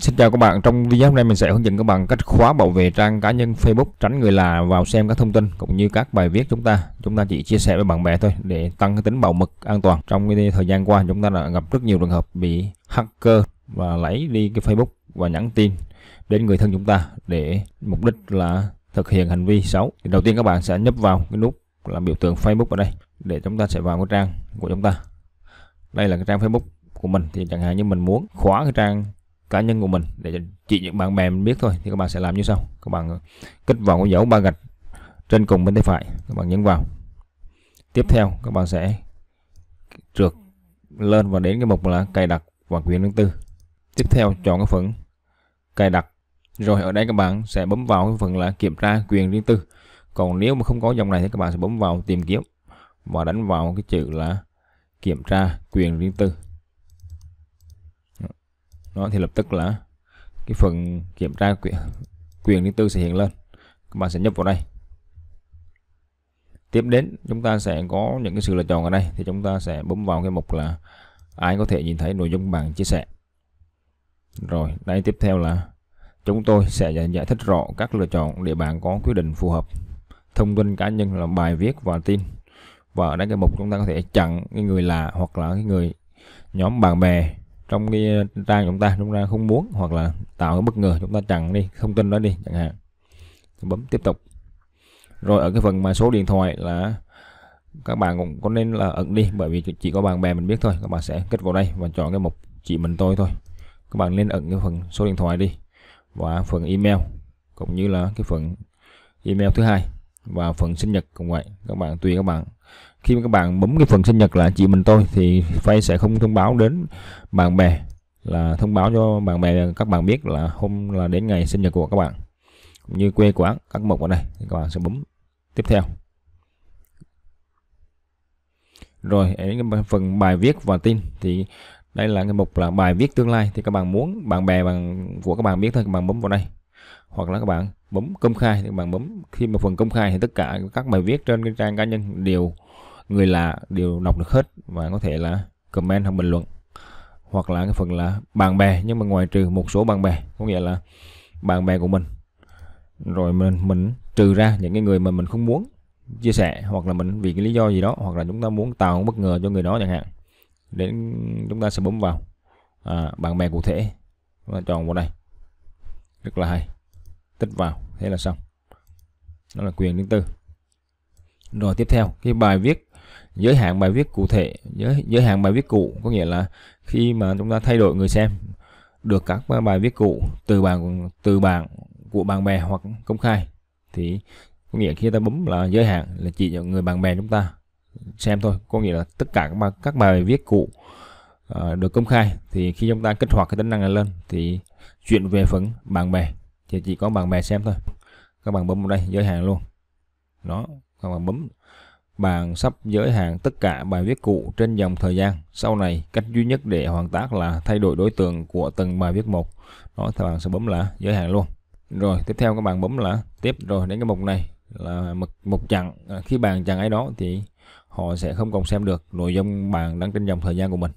Xin chào các bạn, trong video hôm nay mình sẽ hướng dẫn các bạn cách khóa bảo vệ trang cá nhân Facebook tránh người lạ vào xem các thông tin cũng như các bài viết chúng ta. Chúng ta chỉ chia sẻ với bạn bè thôi để tăng cái tính bảo mật an toàn. Trong cái thời gian qua chúng ta đã gặp rất nhiều trường hợp bị hacker và lấy đi cái Facebook và nhắn tin đến người thân chúng ta để mục đích là thực hiện hành vi xấu. Thì đầu tiên các bạn sẽ nhấp vào cái nút là biểu tượng Facebook ở đây để chúng ta sẽ vào cái trang của chúng ta. Đây là cái trang Facebook của mình thì chẳng hạn như mình muốn khóa cái trang cá nhân của mình để chỉ những bạn bè mình biết thôi thì các bạn sẽ làm như sau các bạn ờ, kích vào con dấu ba gạch trên cùng bên tay phải các bạn nhấn vào tiếp theo các bạn sẽ trượt lên và đến cái mục là cài đặt và quyền tương tư tiếp theo chọn cái phần cài đặt rồi ở đây các bạn sẽ bấm vào cái phần là kiểm tra quyền riêng tư còn nếu mà không có dòng này thì các bạn sẽ bấm vào tìm kiếm và đánh vào cái chữ là kiểm tra quyền riêng tư nó thì lập tức là cái phần kiểm tra quyền, quyền thứ tư sẽ hiện lên các bạn sẽ nhập vào đây tiếp đến chúng ta sẽ có những cái sự lựa chọn ở đây thì chúng ta sẽ bấm vào cái mục là ai có thể nhìn thấy nội dung bằng chia sẻ rồi đây tiếp theo là chúng tôi sẽ giải thích rõ các lựa chọn để bạn có quyết định phù hợp thông tin cá nhân là bài viết và tin và ở đây cái mục chúng ta có thể chặn cái người lạ hoặc là cái người nhóm bạn bè trong cái ờ, trang chúng ta chúng ta không muốn hoặc là tạo cái bất ngờ chúng ta chặn đi thông tin đó đi chẳng hạn bấm tiếp tục rồi ở cái phần mà số điện thoại là các bạn cũng có nên là ẩn đi bởi vì chỉ có bạn bè mình biết thôi các bạn sẽ kết vào đây và chọn cái mục chỉ mình tôi thôi các bạn nên ẩn cái phần số điện thoại đi và phần email cũng như là cái phần email thứ hai và phần sinh nhật cũng vậy các bạn tùy các bạn khi các bạn bấm cái phần sinh nhật là chị mình tôi thì Face sẽ không thông báo đến bạn bè là thông báo cho bạn bè các bạn biết là hôm là đến ngày sinh nhật của các bạn cũng như quê quán các mục ở đây các bạn sẽ bấm tiếp theo rồi đến phần bài viết và tin thì đây là cái mục là bài viết tương lai thì các bạn muốn bạn bè bằng của các bạn biết thôi các bạn bấm vào đây hoặc là các bạn bấm công khai thì các bạn bấm khi mà phần công khai thì tất cả các bài viết trên cái trang cá nhân đều người lạ đều đọc được hết và có thể là comment hoặc bình luận hoặc là cái phần là bạn bè nhưng mà ngoài trừ một số bạn bè có nghĩa là bạn bè của mình rồi mình mình trừ ra những cái người mà mình không muốn chia sẻ hoặc là mình vì cái lý do gì đó hoặc là chúng ta muốn tạo bất ngờ cho người đó chẳng hạn để chúng ta sẽ bấm vào à, bạn bè cụ thể chúng chọn vào đây rất là hay tích vào thế là xong đó là quyền thứ tư rồi tiếp theo cái bài viết giới hạn bài viết cụ thể giới giới hạn bài viết cũ có nghĩa là khi mà chúng ta thay đổi người xem được các bài viết cũ từ bảng từ bảng của bạn bè hoặc công khai thì có nghĩa khi ta bấm là giới hạn là chỉ cho người bạn bè chúng ta xem thôi có nghĩa là tất cả các bài, các bài viết cũ à, ờ, được công khai thì khi chúng ta kích hoạt cái tính năng này lên thì chuyển về phần bạn bè thì chỉ có bạn bè xem thôi các bạn bấm vào đây giới hạn luôn nó các bạn bấm bạn sắp giới hạn tất cả bài viết cũ trên dòng thời gian. Sau này, cách duy nhất để hoàn tác là thay đổi đối tượng của từng bài viết một. Đó, thì bạn sẽ bấm là giới hạn luôn. Rồi, tiếp theo các bạn bấm là tiếp rồi đến cái mục này là mục, mục chặn. À, khi bạn chặn ấy đó thì họ sẽ không còn xem được nội dung bạn đăng trên dòng thời gian của mình.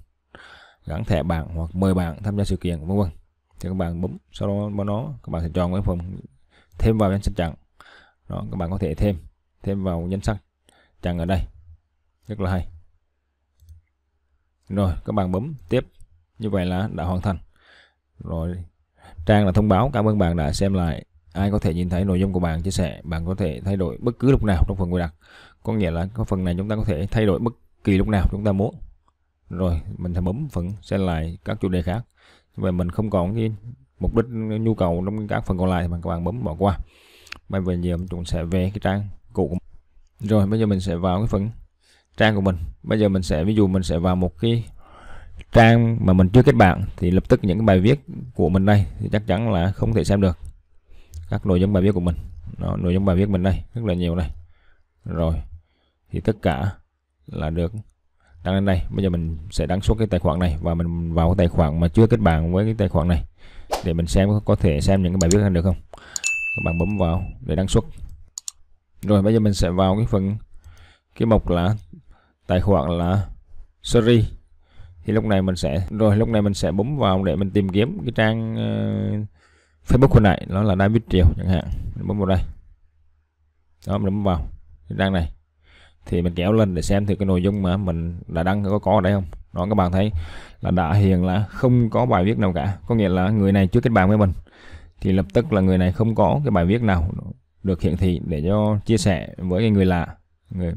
Gắn thẻ bạn hoặc mời bạn tham gia sự kiện, vân vân. Thì các bạn bấm, sau đó vào nó các bạn sẽ chọn cái phần thêm vào danh sách chặn. Đó, các bạn có thể thêm thêm vào danh sách chặn ở đây rất là hay rồi các bạn bấm tiếp như vậy là đã hoàn thành rồi trang là thông báo cảm ơn bạn đã xem lại ai có thể nhìn thấy nội dung của bạn chia sẻ bạn có thể thay đổi bất cứ lúc nào trong phần cài đặt có nghĩa là có phần này chúng ta có thể thay đổi bất kỳ lúc nào chúng ta muốn rồi mình sẽ bấm phần xem lại các chủ đề khác vậy mình không còn cái mục đích nhu cầu trong các phần còn lại thì các bạn bấm bỏ qua bây giờ mình chúng sẽ về cái trang cũ của rồi bây giờ mình sẽ vào cái phần trang của mình. Bây giờ mình sẽ ví dụ mình sẽ vào một cái trang mà mình chưa kết bạn thì lập tức những cái bài viết của mình đây thì chắc chắn là không thể xem được các nội dung bài viết của mình. Đó, nội dung bài viết mình đây rất là nhiều đây. Rồi thì tất cả là được đăng lên đây. Bây giờ mình sẽ đăng xuất cái tài khoản này và mình vào cái tài khoản mà chưa kết bạn với cái tài khoản này để mình xem có thể xem những cái bài viết được không. Các bạn bấm vào để đăng xuất rồi bây giờ mình sẽ vào cái phần cái mục là tài khoản là series thì lúc này mình sẽ rồi lúc này mình sẽ bấm vào để mình tìm kiếm cái trang uh, Facebook của này nó là David Triều chẳng hạn mình bấm vào đây đó mình bấm vào cái trang này thì mình kéo lên để xem thì cái nội dung mà mình đã đăng có có ở đây không đó các bạn thấy là đã hiện là không có bài viết nào cả có nghĩa là người này chưa kết bạn với mình thì lập tức là người này không có cái bài viết nào được hiển thị để cho chia sẻ với người lạ người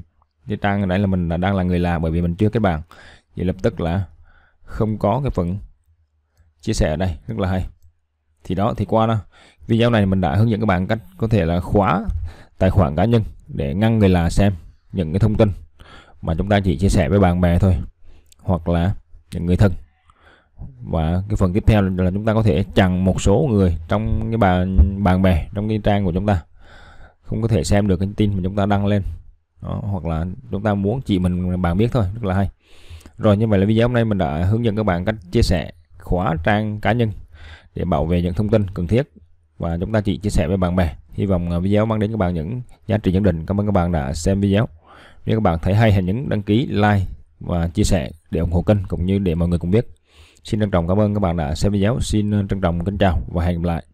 cái trang này là mình là đang là người lạ bởi vì mình chưa kết bạn thì lập tức là không có cái phần chia sẻ ở đây rất là hay thì đó thì qua đó, video này mình đã hướng dẫn các bạn cách có thể là khóa tài khoản cá nhân để ngăn người lạ xem những cái thông tin mà chúng ta chỉ chia sẻ với bạn bè thôi hoặc là những người thân và cái phần tiếp theo là chúng ta có thể chặn một số người trong cái bạn bạn bè trong cái trang của chúng ta không có thể xem được cái tin mà chúng ta đăng lên đó, hoặc là chúng ta muốn chỉ mình bạn biết thôi rất là hay rồi như vậy là video hôm nay mình đã hướng dẫn các bạn cách chia sẻ khóa trang cá nhân để bảo vệ những thông tin cần thiết và chúng ta chỉ chia sẻ với bạn bè hy vọng video mang đến các bạn những giá trị nhận định cảm ơn các bạn đã xem video nếu các bạn thấy hay hãy nhấn đăng ký like và chia sẻ để ủng hộ kênh cũng như để mọi người cùng biết xin trân trọng cảm ơn các bạn đã xem video xin trân trọng kính chào và hẹn gặp lại